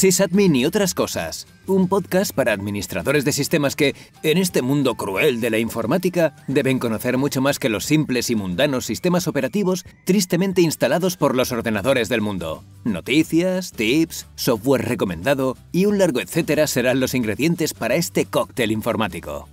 sysadmin y otras cosas. Un podcast para administradores de sistemas que, en este mundo cruel de la informática, deben conocer mucho más que los simples y mundanos sistemas operativos tristemente instalados por los ordenadores del mundo. Noticias, tips, software recomendado y un largo etcétera serán los ingredientes para este cóctel informático.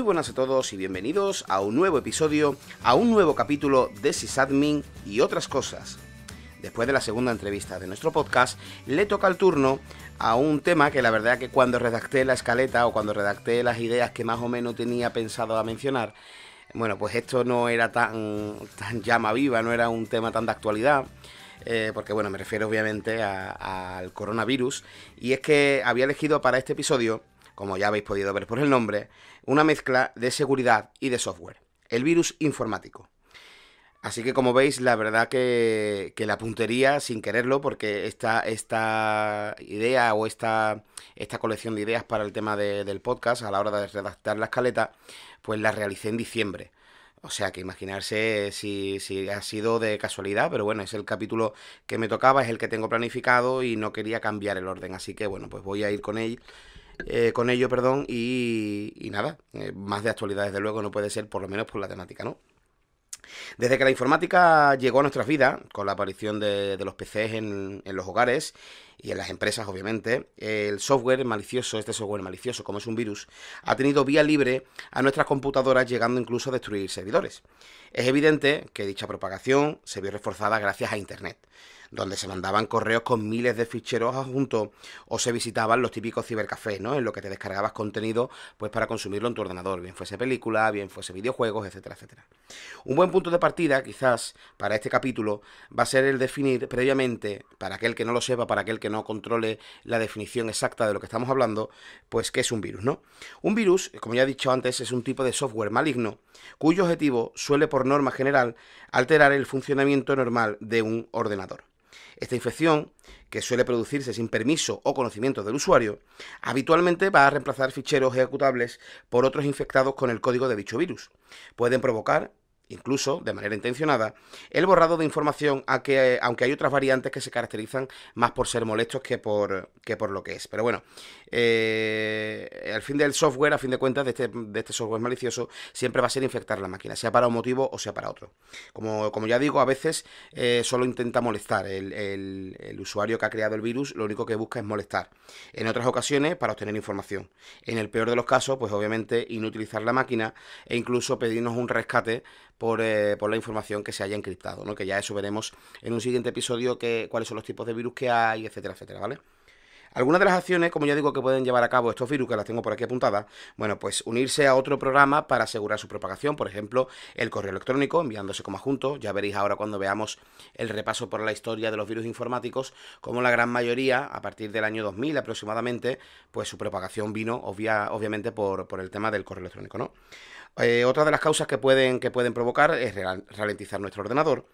Muy buenas a todos y bienvenidos a un nuevo episodio, a un nuevo capítulo de Sysadmin y otras cosas. Después de la segunda entrevista de nuestro podcast, le toca el turno a un tema que la verdad que cuando redacté la escaleta o cuando redacté las ideas que más o menos tenía pensado a mencionar, bueno, pues esto no era tan, tan llama viva, no era un tema tan de actualidad. Eh, porque bueno, me refiero obviamente al coronavirus, y es que había elegido para este episodio, como ya habéis podido ver por el nombre, una mezcla de seguridad y de software, el virus informático. Así que como veis, la verdad que, la puntería, sin quererlo, porque esta, esta idea o esta, esta colección de ideas para el tema del podcast a la hora de redactar la escaleta, pues la realicé en diciembre. O sea que imaginarse si, si, ha sido de casualidad, pero bueno, es el capítulo que me tocaba, es el que tengo planificado y no quería cambiar el orden. Así que bueno, pues voy a ir con él eh, con ello, perdón, y, nada, eh, más de actualidad desde luego no puede ser, por lo menos por la temática, ¿no? Desde que la informática llegó a nuestras vidas, con la aparición de, los PCs en, los hogares y en las empresas, obviamente, el software malicioso, este software malicioso, como es un virus, ha tenido vía libre a nuestras computadoras, llegando incluso a destruir servidores. Es evidente que dicha propagación se vio reforzada gracias a Internet donde se mandaban correos con miles de ficheros adjuntos o se visitaban los típicos cibercafés, ¿no? En lo que te descargabas contenido pues para consumirlo en tu ordenador, bien fuese película, bien fuese videojuegos, etcétera, etcétera. Un buen punto de partida, quizás, para este capítulo va a ser el definir previamente, para aquel que no lo sepa, para aquel que no controle la definición exacta de lo que estamos hablando, pues qué es un virus, ¿no? Un virus, como ya he dicho antes, es un tipo de software maligno cuyo objetivo suele por norma general alterar el funcionamiento normal de un ordenador. Esta infección, que suele producirse sin permiso o conocimiento del usuario, habitualmente va a reemplazar ficheros ejecutables por otros infectados con el código de dicho virus. Pueden provocar incluso de manera intencionada, el borrado de información, a que, aunque hay otras variantes que se caracterizan más por ser molestos que por, por lo que es. Pero bueno, eh, al fin del software, a fin de cuentas, este, de este, software malicioso, siempre va a ser infectar la máquina, sea para un motivo o sea para otro. Como, como ya digo, a veces eh, solo intenta molestar. el usuario que ha creado el virus lo único que busca es molestar. En otras ocasiones, para obtener información. En el peor de los casos, pues obviamente inutilizar la máquina e incluso pedirnos un rescate eh, por, la información que se haya encriptado, ¿no? Que ya eso veremos en un siguiente episodio que, cuáles son los tipos de virus que hay, etcétera, etcétera, ¿vale? Algunas de las acciones, como ya digo, que pueden llevar a cabo estos virus, que las tengo por aquí apuntadas, bueno, pues unirse a otro programa para asegurar su propagación, por ejemplo, el correo electrónico, enviándose como adjunto, ya veréis ahora cuando veamos el repaso por la historia de los virus informáticos, como la gran mayoría, a partir del año 2000 aproximadamente, pues su propagación vino obvia, obviamente por, por el tema del correo electrónico, ¿no? Eh, otra de las causas que pueden, provocar es ralentizar nuestro ordenador,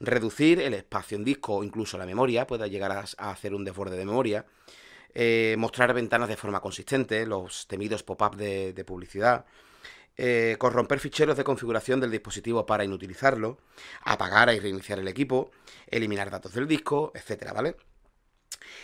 reducir el espacio en disco o incluso la memoria, puede llegar a, hacer un desborde de memoria, eh, mostrar ventanas de forma consistente, los temidos pop-up de, publicidad, eh, corromper ficheros de configuración del dispositivo para inutilizarlo, apagar y reiniciar el equipo, eliminar datos del disco, etcétera, ¿vale?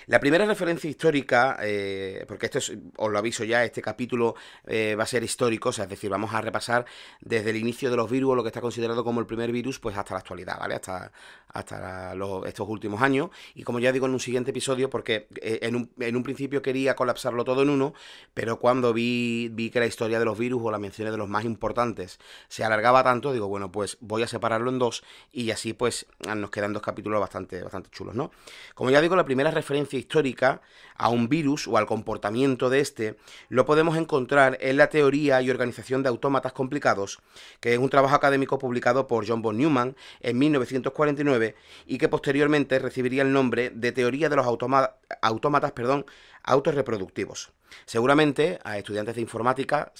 La primera referencia histórica, eh, porque esto es, os lo aviso ya, este capítulo eh, va a ser histórico, es decir, vamos a repasar desde el inicio de los virus, lo que está considerado como el primer virus, pues hasta la actualidad, ¿vale? Hasta, hasta estos últimos años. Y como ya digo en un siguiente episodio, porque eh, en un, en un principio quería colapsarlo todo en uno, pero cuando vi, vi que la historia de los virus o las menciones de los más importantes se alargaba tanto, digo, bueno, pues voy a separarlo en dos y así pues nos quedan dos capítulos bastante, bastante chulos, ¿no? Como ya digo, la primera referencia histórica a un virus o al comportamiento de este, lo podemos encontrar en la teoría y organización de autómatas complicados, que es un trabajo académico publicado por John von Neumann en 1949 y que posteriormente recibiría el nombre de teoría de los autómatas perdón, autorreproductivos. Seguramente a estudiantes de informática,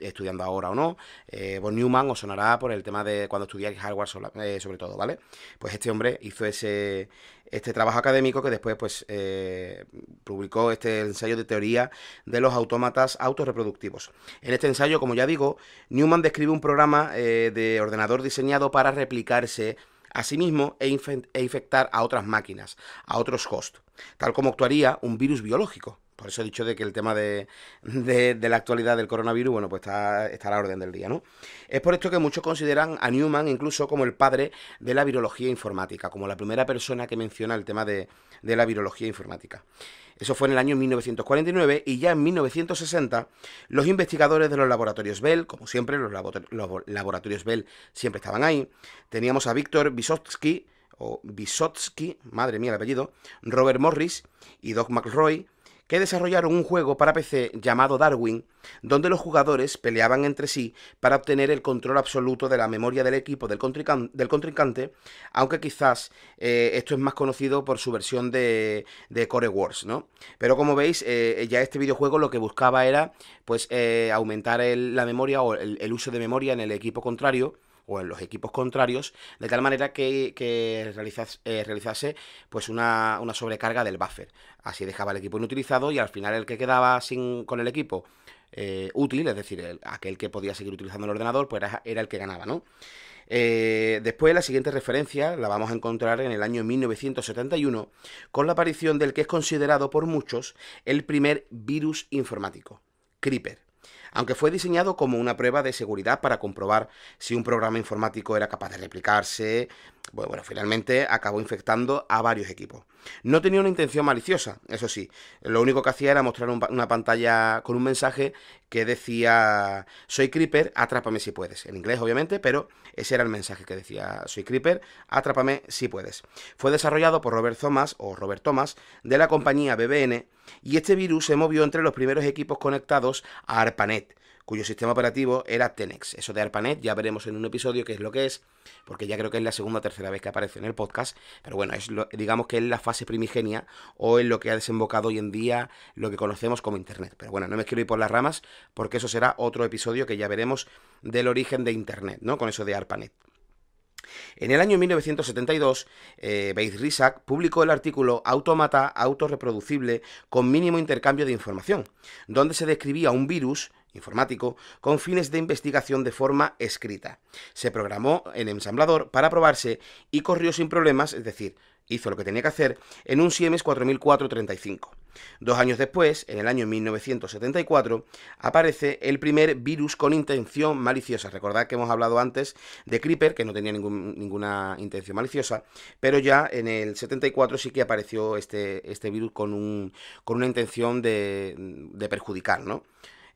estudiando ahora o no, eh, von Neumann os sonará por el tema de cuando estudiáis hardware eh, sobre todo, ¿vale? Pues este hombre hizo ese, este trabajo académico que después pues, eh, publicó este ensayo de teoría de los autómatas autorreproductivos. En este ensayo, como ya digo, Newman describe un programa eh, de ordenador diseñado para replicarse a sí mismo e, e infectar a otras máquinas, a otros hosts, tal como actuaría un virus biológico. Por eso he dicho de que el tema de, la actualidad del coronavirus, bueno, pues está, a la orden del día, ¿no? Es por esto que muchos consideran a Newman incluso como el padre de la virología informática, como la primera persona que menciona el tema de, la virología informática. Eso fue en el año 1949 y ya en 1960 los investigadores de los laboratorios Bell, como siempre, los, laboratorios Bell siempre estaban ahí, teníamos a Víctor Vysotsky, o Vysotsky, madre mía el apellido, Robert Morris y Doc McRoy, que desarrollaron un juego para PC llamado Darwin, donde los jugadores peleaban entre sí para obtener el control absoluto de la memoria del equipo del, contrincante, aunque quizás eh, esto es más conocido por su versión de, Core Wars, ¿no? Pero como veis, eh, ya este videojuego lo que buscaba era pues eh, aumentar la memoria o el uso de memoria en el equipo contrario, o en los equipos contrarios, de tal manera que, eh, realizase, pues una, sobrecarga del buffer. Así dejaba el equipo inutilizado y al final el que quedaba sin, con el equipo eh, útil, es decir, aquel que podía seguir utilizando el ordenador, pues era, el que ganaba, ¿no? Eh, después la siguiente referencia la vamos a encontrar en el año 1971 con la aparición del que es considerado por muchos el primer virus informático, Creeper aunque fue diseñado como una prueba de seguridad para comprobar si un programa informático era capaz de replicarse, pues bueno, finalmente acabó infectando a varios equipos. No tenía una intención maliciosa, eso sí. Lo único que hacía era mostrar una pantalla con un mensaje que decía Soy Creeper, atrápame si puedes. En inglés, obviamente, pero ese era el mensaje que decía Soy Creeper, atrápame si puedes. Fue desarrollado por Robert Thomas, o Robert Thomas, de la compañía BBN, y este virus se movió entre los primeros equipos conectados a ARPANET, cuyo sistema operativo era Tenex. Eso de ARPANET ya veremos en un episodio qué es lo que es, porque ya creo que es la segunda o tercera vez que aparece en el podcast, pero bueno, es digamos que es la fase primigenia o en lo que ha desembocado hoy en día lo que conocemos como Internet. Pero bueno, no me quiero ir por las ramas porque eso será otro episodio que ya veremos del origen de Internet, ¿no? Con eso de ARPANET. En el año 1972, eh, Rizak publicó el artículo Automata autorreproducible con mínimo intercambio de información, donde se describía un virus informático con fines de investigación de forma escrita. Se programó en ensamblador para probarse y corrió sin problemas, es decir, hizo lo que tenía que hacer en un Siemens 4435. Dos años después, en el año 1974, aparece el primer virus con intención maliciosa. Recordad que hemos hablado antes de Creeper, que no tenía ninguna intención maliciosa, pero ya en el 74 sí que apareció este, este virus con, un, con una intención de, de perjudicar, ¿no?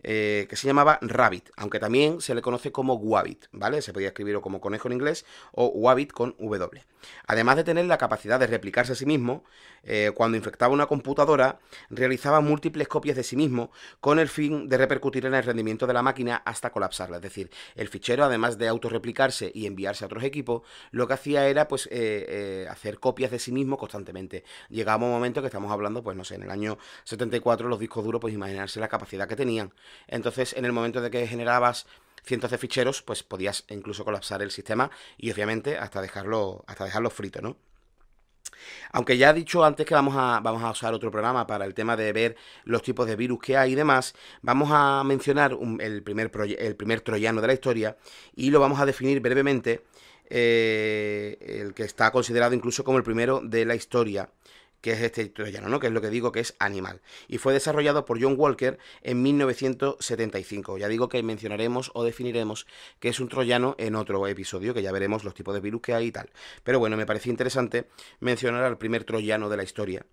Eh, que se llamaba Rabbit, aunque también se le conoce como Wabbit, ¿vale? Se podía escribirlo como conejo en inglés o Wabbit con W. Además de tener la capacidad de replicarse a sí mismo, eh, cuando infectaba una computadora, realizaba múltiples copias de sí mismo con el fin de repercutir en el rendimiento de la máquina hasta colapsarla. Es decir, el fichero, además de autorreplicarse y enviarse a otros equipos, lo que hacía era pues eh, eh, hacer copias de sí mismo constantemente. Llegaba un momento que estamos hablando, pues no sé, en el año 74 los discos duros, pues imaginarse la capacidad que tenían. Entonces, en el momento de que generabas cientos de ficheros, pues podías incluso colapsar el sistema y obviamente hasta dejarlo, hasta dejarlo frito, ¿no? Aunque ya he dicho antes que vamos a, vamos a usar otro programa para el tema de ver los tipos de virus que hay y demás, vamos a mencionar el, primer el primer troyano de la historia y lo vamos a definir brevemente, eh, el que está considerado incluso como el primero de la historia que es este troyano, ¿no? que es lo que digo que es animal. Y fue desarrollado por John Walker en 1975. Ya digo que mencionaremos o definiremos que es un troyano en otro episodio, que ya veremos los tipos de virus que hay y tal. Pero bueno, me pareció interesante mencionar al primer troyano de la historia.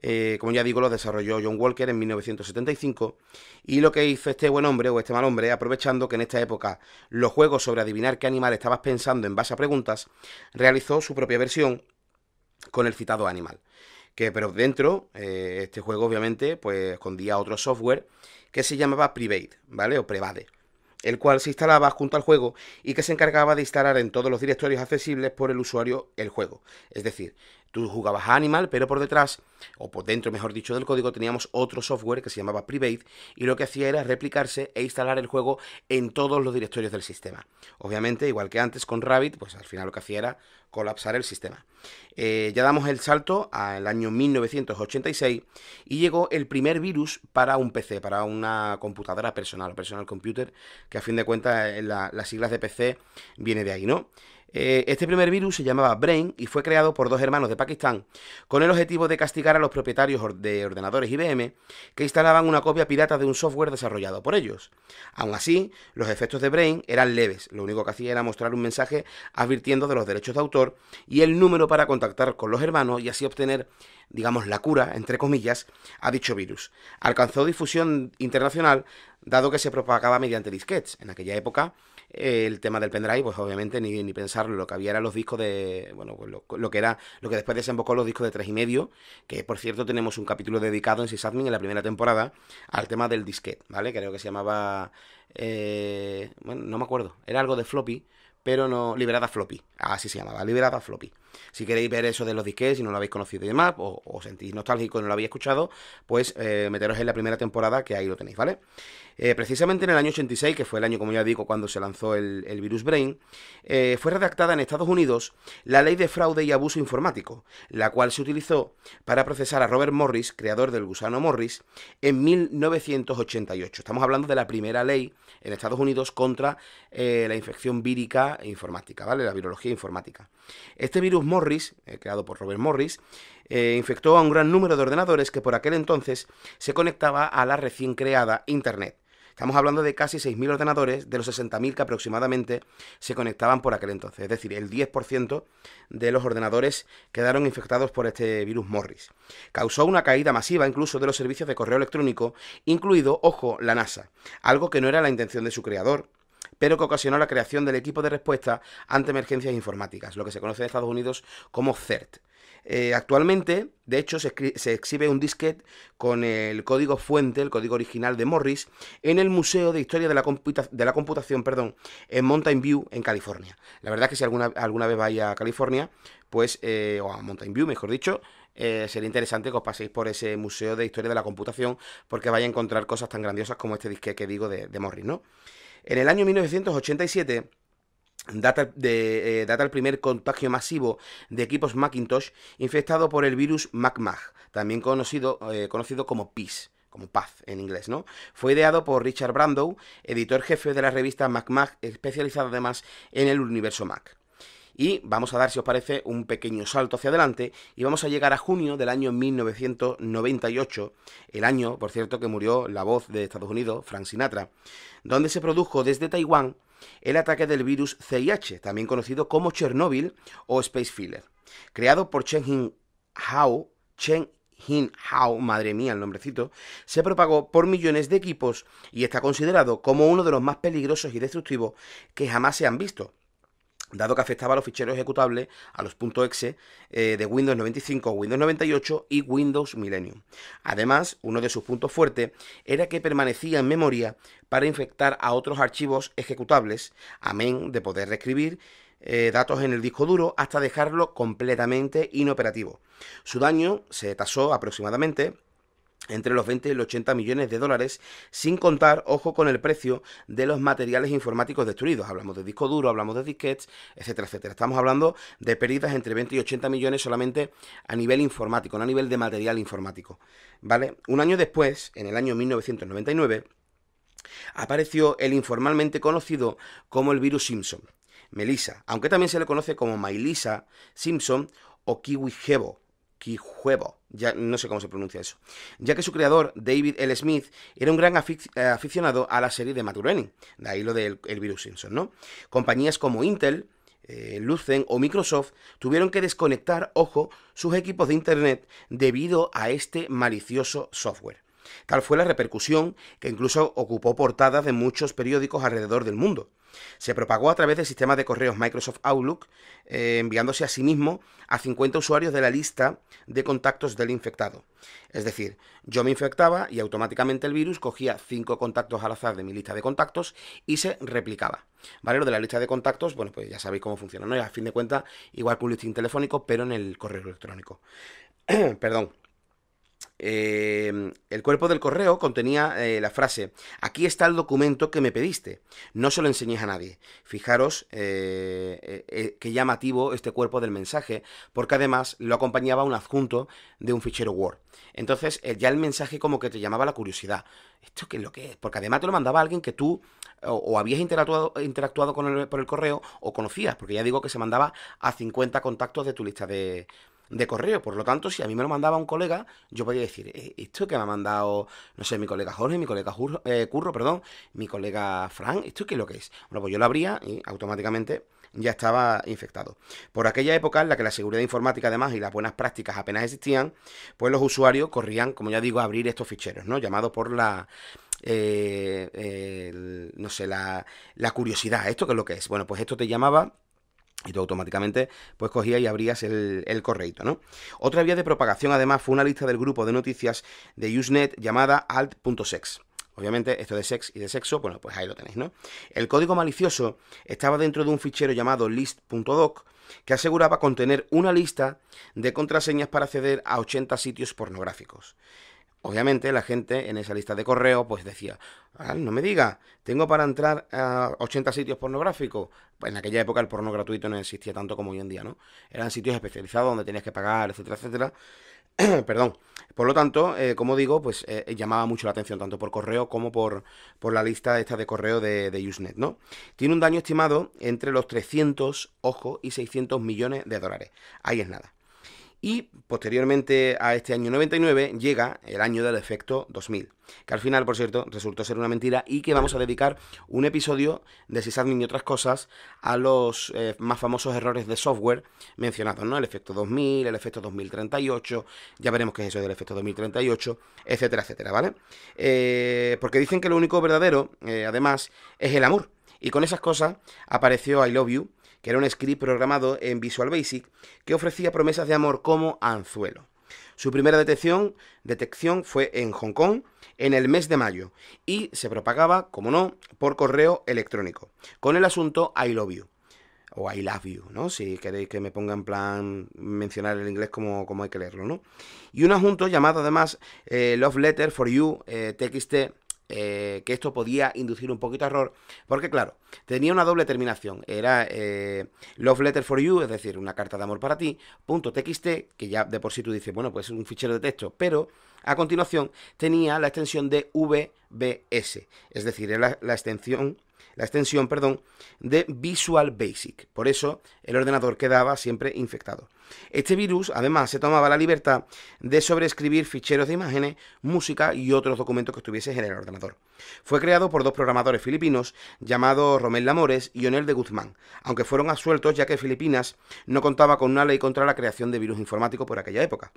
Eh, como ya digo, lo desarrolló John Walker en 1975. Y lo que hizo este buen hombre o este mal hombre, aprovechando que en esta época los juegos sobre adivinar qué animal estabas pensando en base a preguntas, realizó su propia versión con el citado animal que pero dentro, eh, este juego obviamente, pues escondía otro software que se llamaba Private, ¿vale? O Prevade, el cual se instalaba junto al juego y que se encargaba de instalar en todos los directorios accesibles por el usuario el juego. Es decir, Tú jugabas Animal, pero por detrás, o por dentro, mejor dicho, del código, teníamos otro software que se llamaba Private y lo que hacía era replicarse e instalar el juego en todos los directorios del sistema. Obviamente, igual que antes con Rabbit, pues al final lo que hacía era colapsar el sistema. Eh, ya damos el salto al año 1986 y llegó el primer virus para un PC, para una computadora personal, personal computer, que a fin de cuentas eh, las siglas de PC viene de ahí, ¿no? Eh, este primer virus se llamaba Brain y fue creado por dos hermanos de Pakistán con el objetivo de castigar a los propietarios de ordenadores IBM que instalaban una copia pirata de un software desarrollado por ellos. Aún así, los efectos de Brain eran leves, lo único que hacía era mostrar un mensaje advirtiendo de los derechos de autor y el número para contactar con los hermanos y así obtener, digamos, la cura, entre comillas, a dicho virus. Alcanzó difusión internacional dado que se propagaba mediante disquets. En aquella época, el tema del pendrive, pues obviamente ni, ni pensarlo, lo que había era los discos de, bueno, pues, lo, que era, lo que después desembocó los discos de tres y medio, que por cierto tenemos un capítulo dedicado en Sysadmin en la primera temporada al tema del disquete, ¿vale? Creo que se llamaba, eh, bueno, no me acuerdo, era algo de floppy, pero no, liberada floppy, así se llamaba, liberada floppy. Si queréis ver eso de los disques, si no lo habéis conocido y demás, o, sentís nostálgico y no lo habéis escuchado, pues eh, meteros en la primera temporada que ahí lo tenéis, ¿vale? Eh, precisamente en el año 86, que fue el año, como ya digo, cuando se lanzó el, virus Brain, eh, fue redactada en Estados Unidos la ley de fraude y abuso informático, la cual se utilizó para procesar a Robert Morris, creador del gusano Morris, en 1988. Estamos hablando de la primera ley en Estados Unidos contra la infección vírica e informática, ¿vale? La virología informática. Este virus Morris, eh, creado por Robert Morris, eh, infectó a un gran número de ordenadores que por aquel entonces se conectaba a la recién creada Internet. Estamos hablando de casi 6.000 ordenadores de los 60.000 que aproximadamente se conectaban por aquel entonces. Es decir, el 10% de los ordenadores quedaron infectados por este virus Morris. Causó una caída masiva incluso de los servicios de correo electrónico, incluido, ojo, la NASA. Algo que no era la intención de su creador, pero que ocasionó la creación del equipo de respuesta ante emergencias informáticas, lo que se conoce en Estados Unidos como CERT. Eh, actualmente, de hecho, se, exhibe un disquete con el código fuente, el código original de Morris, en el Museo de Historia de la, Computación perdón, en Mountain View, en California. La verdad es que si alguna, alguna vez vais a California, pues, eh, o a Mountain View, mejor dicho, eh, sería interesante que os paséis por ese Museo de Historia de la Computación porque vais a encontrar cosas tan grandiosas como este disquete que digo de, de Morris, ¿no? En el año 1987 eh, Data, el primer contagio masivo de equipos Macintosh infectado por el virus MacMag, también conocido, eh, conocido como PIS como paz en inglés, ¿no? Fue ideado por Richard Brandow, editor jefe de la revista MacMag, especializado además en el universo Mac. Y vamos a dar, si os parece, un pequeño salto hacia adelante y vamos a llegar a junio del año 1998, el año, por cierto, que murió la voz de Estados Unidos, Frank Sinatra, donde se produjo desde Taiwán el ataque del virus CIH, también conocido como Chernobyl o Space Filler, creado por Chen Hin Hao, Chen Hao, madre mía el nombrecito, se propagó por millones de equipos y está considerado como uno de los más peligrosos y destructivos que jamás se han visto dado que afectaba a los ficheros ejecutables, a los .exe eh, de Windows 95, Windows 98 y Windows Millennium. Además, uno de sus puntos fuertes era que permanecía en memoria para infectar a otros archivos ejecutables, amén de poder reescribir eh, datos en el disco duro hasta dejarlo completamente inoperativo. Su daño se tasó aproximadamente entre los 20 y los 80 millones de dólares, sin contar, ojo, con el precio de los materiales informáticos destruidos. Hablamos de disco duro, hablamos de disquets, etcétera, etcétera. Estamos hablando de pérdidas entre 20 y 80 millones solamente a nivel informático, no a nivel de material informático. ¿Vale? Un año después, en el año 1999, apareció el informalmente conocido como el virus Simpson, Melissa, aunque también se le conoce como Mailisa Simpson o Kiwi Hebo Quijuevo, ya no sé cómo se pronuncia eso, ya que su creador, David L. Smith, era un gran eh, aficionado a la serie de Matt Groening, de ahí lo del virus Simpson, ¿no? Compañías como Intel, eh, Lucent o Microsoft tuvieron que desconectar, ojo, sus equipos de Internet debido a este malicioso software. Tal fue la repercusión que incluso ocupó portadas de muchos periódicos alrededor del mundo. Se propagó a través del sistema de correos Microsoft Outlook, eh, enviándose a sí mismo a 50 usuarios de la lista de contactos del infectado. Es decir, yo me infectaba y automáticamente el virus cogía 5 contactos al azar de mi lista de contactos y se replicaba. ¿Vale? Lo de la lista de contactos, bueno, pues ya sabéis cómo funciona, ¿no? a fin de cuentas, igual que un telefónico, pero en el correo electrónico. Perdón. Em, el cuerpo del correo contenía eh, la frase, aquí está el documento que me pediste, no se lo enseñes a nadie. Fijaros eh, eh, eh, qué llamativo este cuerpo del mensaje, porque además lo acompañaba un adjunto de un fichero Word. Entonces ya el mensaje como que te llamaba la curiosidad. ¿Esto qué es lo que es? Porque además te lo mandaba alguien que tú o, habías interactuado, con él por el correo o conocías, porque ya digo que se mandaba a 50 contactos de tu lista de, de correo. Por lo tanto, si a mí me lo mandaba un colega, yo podía decir, eh, esto que me ha mandado, no sé, mi colega Jorge, mi colega eh, Curro, perdón, mi colega Frank, ¿esto qué es lo que es? Bueno, pues yo lo abría y automáticamente ya estaba infectado. Por aquella época en la que la seguridad informática además y las buenas prácticas apenas existían, pues los usuarios corrían, como ya digo, a abrir estos ficheros, ¿no? llamado por la eh, no sé, la, la curiosidad, ¿esto qué es lo que es? Bueno, pues esto te llamaba y tú automáticamente pues cogías y abrías el, el correito, ¿no? Otra vía de propagación además fue una lista del grupo de noticias de Usenet llamada alt.sex. Obviamente, esto de sex y de sexo, bueno, pues ahí lo tenéis, ¿no? El código malicioso estaba dentro de un fichero llamado list.doc que aseguraba contener una lista de contraseñas para acceder a 80 sitios pornográficos. Obviamente la gente en esa lista de correo pues decía, ah, no me diga, tengo para entrar a 80 sitios pornográficos. en aquella época el porno gratuito no existía tanto como hoy en día, ¿no? Eran sitios especializados donde tenías que pagar, etcétera, etcétera. Perdón. Por lo tanto, eh, como digo, pues eh, eh, llamaba mucho la atención tanto por correo como por, por la lista esta de correo de, de Usenet, ¿no? Tiene un daño estimado entre los 300, ojo, y 600 millones de dólares. Ahí es nada. Y posteriormente a este año 99 llega el año del efecto 2000, que al final, por cierto, resultó ser una mentira y que vamos a dedicar un episodio de Sysadmin y otras cosas a los eh, más famosos errores de software mencionados, ¿no? El efecto 2000, el efecto 2038, ya veremos qué es eso del efecto 2038, etcétera, etcétera, ¿vale? Eh, porque dicen que lo único verdadero, eh, además, es el amor. Y con esas cosas apareció I Love You, que era un script programado en Visual Basic que ofrecía promesas de amor como anzuelo. Su primera detección, fue en Hong Kong en el mes de mayo y se propagaba, como no, por correo electrónico, con el asunto I love you o I love you, ¿no? Si queréis que me ponga en plan mencionar el inglés como, hay que leerlo, ¿no? Y un adjunto llamado además eh, Love Letter for You TXT eh, eh, que esto podía inducir un poquito error, porque claro, tenía una doble terminación, era eh, love letter for you, es decir, una carta de amor para ti, .txt, que ya de por sí tú dices, bueno, pues es un fichero de texto, pero a continuación tenía la extensión de VBS, es decir, la, la extensión la extensión, perdón, de Visual Basic. Por eso el ordenador quedaba siempre infectado. Este virus además se tomaba la libertad de sobreescribir ficheros de imágenes, música y otros documentos que estuviesen en el ordenador. Fue creado por dos programadores filipinos llamados Romel Lamores y Onel de Guzmán, aunque fueron absueltos ya que Filipinas no contaba con una ley contra la creación de virus informático por aquella época.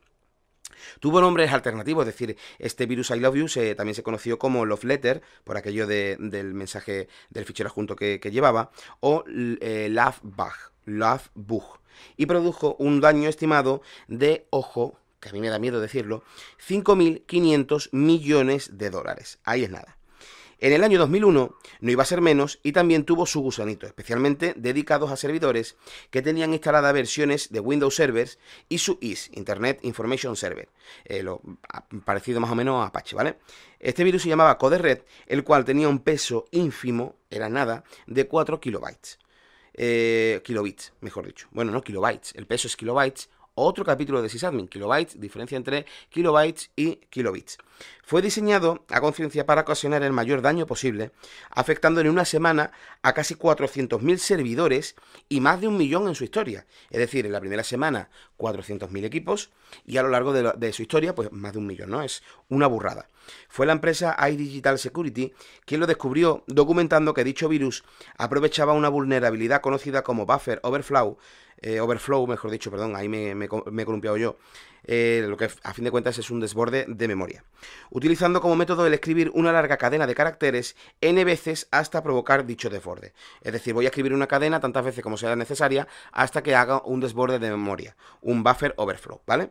Tuvo nombres alternativos, es decir, este virus I Love You también se conoció como Love Letter, por aquello del mensaje del fichero adjunto que, llevaba, o eh, Love Bug, Love Bug, y produjo un daño estimado de, ojo, que a mí me da miedo decirlo, 5.500 millones de dólares. Ahí es nada. En el año 2001 no iba a ser menos y también tuvo su gusanito, especialmente dedicados a servidores que tenían instaladas versiones de Windows Servers y su IS, Internet Information Server, eh, parecido más o menos a Apache, ¿vale? Este virus se llamaba Code Red, el cual tenía un peso ínfimo, era nada, de 4 kilobytes. Eh, kilobits, mejor dicho. Bueno, no kilobytes, el peso es kilobytes, otro capítulo de sysadmin, kilobytes, diferencia entre kilobytes y kilobits. Fue diseñado a conciencia para ocasionar el mayor daño posible, afectando en una semana a casi 400.000 servidores y más de un millón en su historia. Es decir, en la primera semana 400.000 equipos y a lo largo de, su historia, pues más de un millón, ¿no? Es una burrada. Fue la empresa iDigital Security quien lo descubrió documentando que dicho virus aprovechaba una vulnerabilidad conocida como buffer overflow eh, overflow, mejor dicho, perdón, ahí me, he columpiado yo, eh, lo que a fin de cuentas es un desborde de memoria. Utilizando como método el escribir una larga cadena de caracteres n veces hasta provocar dicho desborde. Es decir, voy a escribir una cadena tantas veces como sea necesaria hasta que haga un desborde de memoria, un buffer overflow, ¿vale?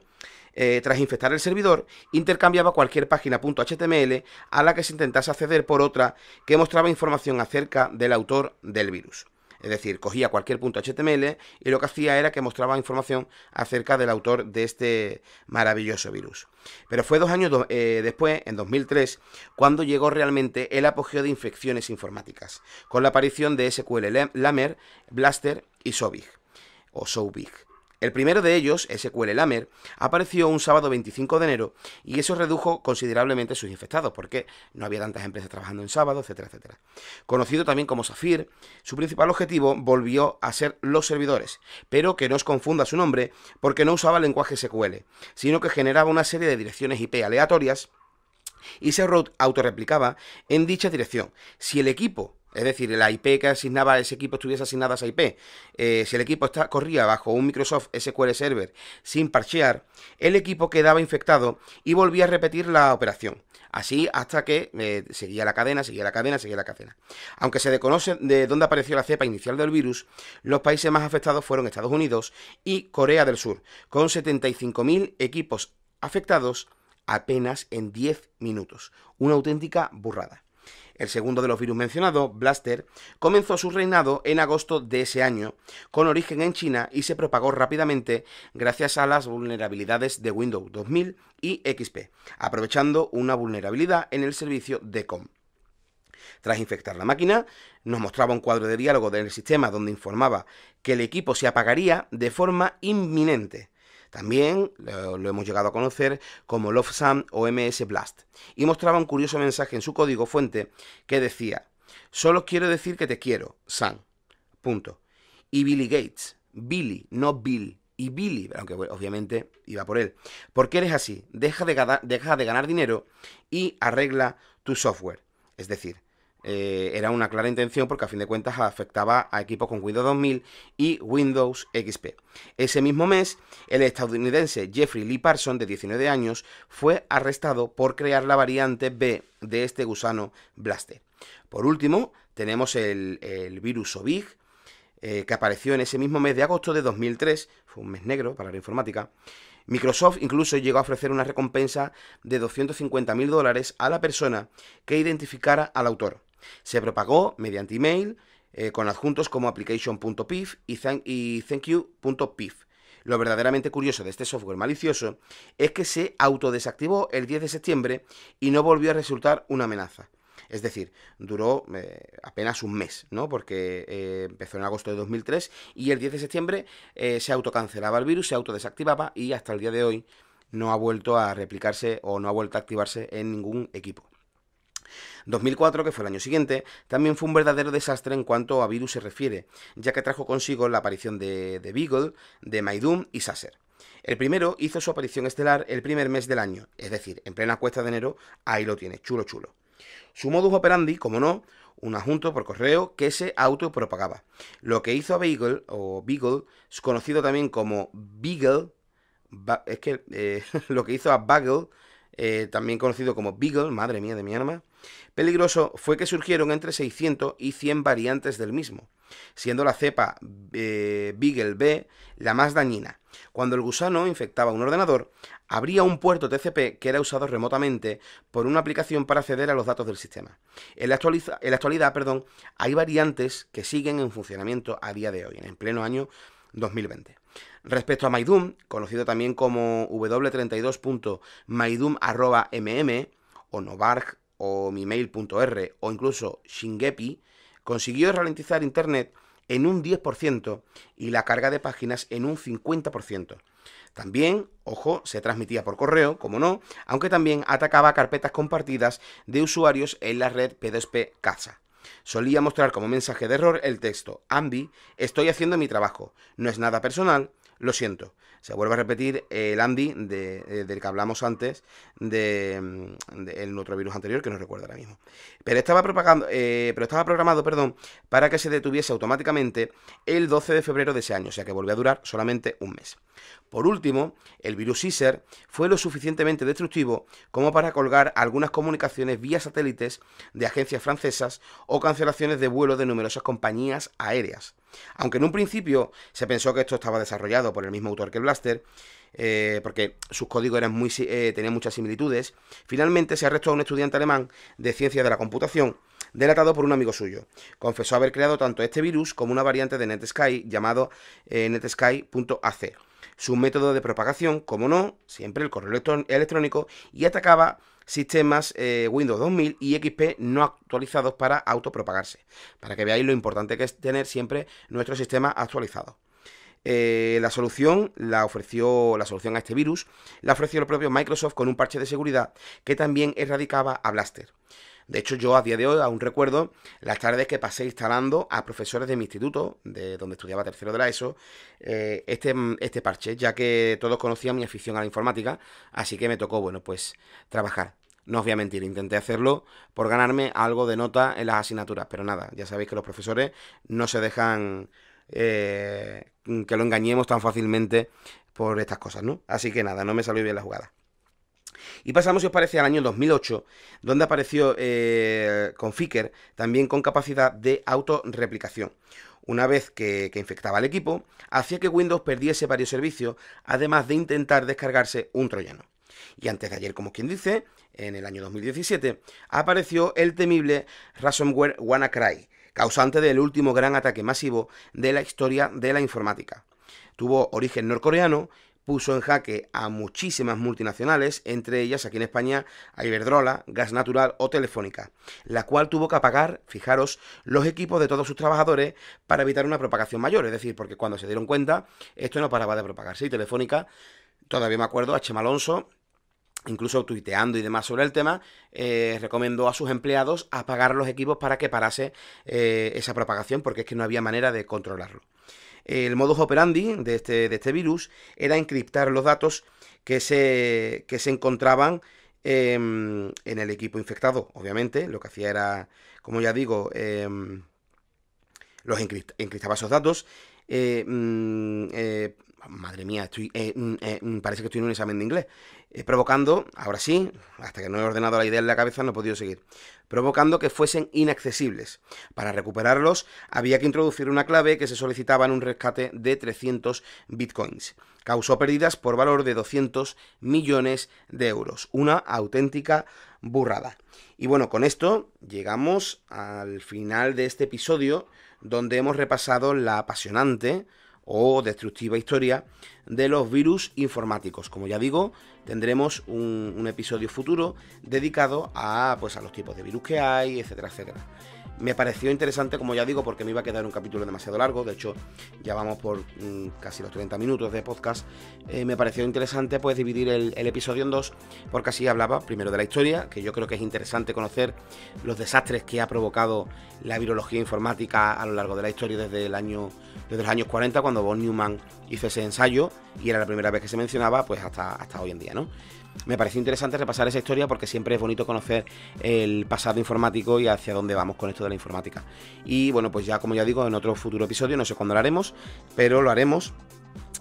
Eh, tras infectar el servidor, intercambiaba cualquier página .html a la que se intentase acceder por otra que mostraba información acerca del autor del virus. Es decir, cogía cualquier punto HTML y lo que hacía era que mostraba información acerca del autor de este maravilloso virus. Pero fue dos años eh, después, en 2003, cuando llegó realmente el apogeo de infecciones informáticas, con la aparición de SQL Lamer, Blaster y Sobig. O Sobig. El primero de ellos, SQL Lamer, apareció un sábado 25 de enero y eso redujo considerablemente sus infectados, porque no había tantas empresas trabajando en sábado, etcétera, etcétera. Conocido también como Safir, su principal objetivo volvió a ser los servidores, pero que no os confunda su nombre porque no usaba lenguaje SQL, sino que generaba una serie de direcciones IP aleatorias y se autorreplicaba en dicha dirección. Si el equipo es decir, la IP que asignaba ese equipo estuviese asignada a esa IP. Eh, si el equipo corría bajo un Microsoft SQL Server sin parchear, el equipo quedaba infectado y volvía a repetir la operación. Así hasta que eh, seguía la cadena, seguía la cadena, seguía la cadena. Aunque se desconoce de dónde apareció la cepa inicial del virus, los países más afectados fueron Estados Unidos y Corea del Sur, con 75.000 equipos afectados apenas en 10 minutos. Una auténtica burrada. El segundo de los virus mencionados, Blaster, comenzó su reinado en agosto de ese año, con origen en China y se propagó rápidamente gracias a las vulnerabilidades de Windows 2000 y XP, aprovechando una vulnerabilidad en el servicio de COM. Tras infectar la máquina, nos mostraba un cuadro de diálogo del sistema donde informaba que el equipo se apagaría de forma inminente. También lo, hemos llegado a conocer como Sam o MS Blast. Y mostraba un curioso mensaje en su código fuente que decía, solo quiero decir que te quiero, Sam. Punto. Y Billy Gates, Billy, no Bill, y Billy, aunque obviamente iba por él. ¿Por qué eres así? Deja de, deja de ganar dinero y arregla tu software. Es decir, eh, era una clara intención porque a fin de cuentas afectaba a equipos con Windows 2000 y Windows XP. Ese mismo mes, el estadounidense Jeffrey Lee Parson, de 19 años, fue arrestado por crear la variante B de este gusano Blaster. Por último, tenemos el, virus OVIG, eh, que apareció en ese mismo mes de agosto de 2003, fue un mes negro para la informática, Microsoft incluso llegó a ofrecer una recompensa de 250.000 dólares a la persona que identificara al autor. Se propagó mediante email eh, con adjuntos como application.pif y, thank you.pif. thankyou.pif. Lo verdaderamente curioso de este software malicioso es que se autodesactivó el 10 de septiembre y no volvió a resultar una amenaza. Es decir, duró eh, apenas un mes, ¿no? Porque eh, empezó en agosto de 2003 y el 10 de septiembre se autocancelaba el virus, se autodesactivaba y hasta el día de hoy no ha vuelto a replicarse o no ha vuelto a activarse en ningún equipo. 2004, que fue el año siguiente, también fue un verdadero desastre en cuanto a virus se refiere, ya que trajo consigo la aparición de, de Beagle, de Maidum y Sasser. El primero hizo su aparición estelar el primer mes del año, es decir, en plena cuesta de enero, ahí lo tiene, chulo chulo. Su modus operandi, como no, un adjunto por correo que se autopropagaba. Lo que hizo a Beagle, o Beagle, conocido también como Beagle, es que eh, lo que hizo a Bagel, eh, también conocido como Beagle, madre mía de mi alma, peligroso fue que surgieron entre 600 y 100 variantes del mismo, siendo la cepa eh, Beagle B la más dañina. Cuando el gusano infectaba un ordenador, abría un puerto TCP que era usado remotamente por una aplicación para acceder a los datos del sistema. En la, actualidad perdón, hay variantes que siguen en funcionamiento a día de hoy, en el pleno año 2020. Respecto a Maidum, conocido también como w 32maidummm o novark, o mimail.r o incluso Shingepi, consiguió ralentizar Internet en un 10% y la carga de páginas en un 50%. También, ojo, se transmitía por correo, como no, aunque también atacaba carpetas compartidas de usuarios en la red P2P Casa. Solía mostrar como mensaje de error el texto, Ambi, estoy haciendo mi trabajo, no es nada personal, lo siento se vuelve a repetir eh, el Andy eh, del que hablamos antes del de, otro mm, virus anterior, que no recuerda ahora mismo. Pero estaba, propagando, eh, pero estaba programado perdón, para que se detuviese automáticamente el 12 de febrero de ese año, o sea que volvió a durar solamente un mes. Por último, el virus Iser fue lo suficientemente destructivo como para colgar algunas comunicaciones vía satélites de agencias francesas o cancelaciones de vuelo de numerosas compañías aéreas. Aunque en un principio se pensó que esto estaba desarrollado por el mismo autor que eh, porque sus códigos eran muy, eh, tenían muchas similitudes. Finalmente se arrestó a un estudiante alemán de ciencias de la computación, delatado por un amigo suyo. Confesó haber creado tanto este virus como una variante de NetSky llamado eh, netsky.ac. Su método de propagación, como no, siempre el correo electrónico y atacaba sistemas Windows 2000 y XP no actualizados para autopropagarse. Para que veáis lo importante que es tener siempre nuestro sistema actualizado. Eh, la solución la ofreció la solución a este virus la ofreció el propio Microsoft con un parche de seguridad que también erradicaba a Blaster. De hecho, yo a día de hoy aún recuerdo las tardes que pasé instalando a profesores de mi instituto, de donde estudiaba tercero de la ESO, eh, este, mm, este parche, ya que todos conocían mi afición a la informática, así que me tocó, bueno, pues trabajar. No os voy a mentir, intenté hacerlo por ganarme algo de nota en las asignaturas, pero nada, ya sabéis que los profesores no se dejan, eh, que lo engañemos tan fácilmente por estas cosas, ¿no? Así que nada, no me salió bien la jugada. Y pasamos, si os parece, al año 2008, donde apareció eh, también con capacidad de autorreplicación. Una vez que, infectaba al equipo, hacía que Windows perdiese varios servicios, además de intentar descargarse un troyano. Y antes de ayer, como quien dice, en el año 2017, apareció el temible ransomware WannaCry, causante del último gran ataque masivo de la historia de la informática. Tuvo origen norcoreano, puso en jaque a muchísimas multinacionales, entre ellas aquí en España a Iberdrola, Gas Natural o Telefónica, la cual tuvo que apagar, fijaros, los equipos de todos sus trabajadores para evitar una propagación mayor, es decir, porque cuando se dieron cuenta esto no paraba de propagarse y Telefónica, todavía me acuerdo, a Chema Alonso incluso tuiteando y demás sobre el tema, eh, recomendó a sus empleados apagar los equipos para que parase eh, esa propagación, porque es que no había manera de controlarlo. El modus operandi de este, de este virus era encriptar los datos que se, que se encontraban em, en el equipo infectado, obviamente. Lo que hacía era, como ya digo, em, los encriptaba esos datos. Eh, mm, madre mía, estoy, mm, mm, parece que estoy en un examen de inglés provocando, ahora sí, hasta que no he ordenado la idea en la cabeza no he podido seguir, provocando que fuesen inaccesibles. Para recuperarlos había que introducir una clave que se solicitaba en un rescate de 300 bitcoins. Causó pérdidas por valor de 200 millones de euros. Una auténtica burrada. Y bueno, con esto llegamos al final de este episodio donde hemos repasado la apasionante, o destructiva historia de los virus informáticos. Como ya digo, tendremos un, episodio futuro dedicado a, pues, a los tipos de virus que hay, etcétera, etcétera. Me pareció interesante, como ya digo, porque me iba a quedar un capítulo demasiado largo, de hecho ya vamos por mm, casi los 30 minutos de podcast, eh, me pareció interesante pues dividir el, episodio en dos, porque así hablaba primero de la historia, que yo creo que es interesante conocer los desastres que ha provocado la virología informática a lo largo de la historia desde, el año, desde los años 40, cuando Von Neumann hizo ese ensayo y era la primera vez que se mencionaba, pues hasta, hasta hoy en día, ¿no? me pareció interesante repasar esa historia porque siempre es bonito conocer el pasado informático y hacia dónde vamos con esto de la informática. Y bueno, pues ya como ya digo, en otro futuro episodio, no sé cuándo lo haremos, pero lo haremos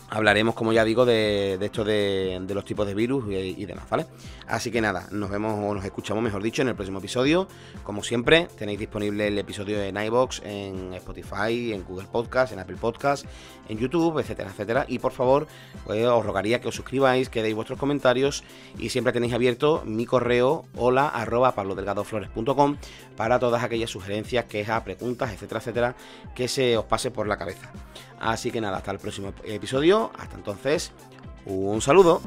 hablaremos, como ya digo, de, esto de, los tipos de virus y, demás, ¿vale? Así que nada, nos vemos o nos escuchamos, mejor dicho, en el próximo episodio. Como siempre, tenéis disponible el episodio en iBox, en Spotify, en Google Podcast, en Apple Podcast, en YouTube, etcétera, etcétera. Y por favor, pues, os rogaría que os suscribáis, que deis vuestros comentarios y siempre tenéis abierto mi correo hola arroba para todas aquellas sugerencias, quejas, preguntas, etcétera, etcétera, que se os pase por la cabeza. Así que nada, hasta el próximo episodio. Hasta entonces, un saludo.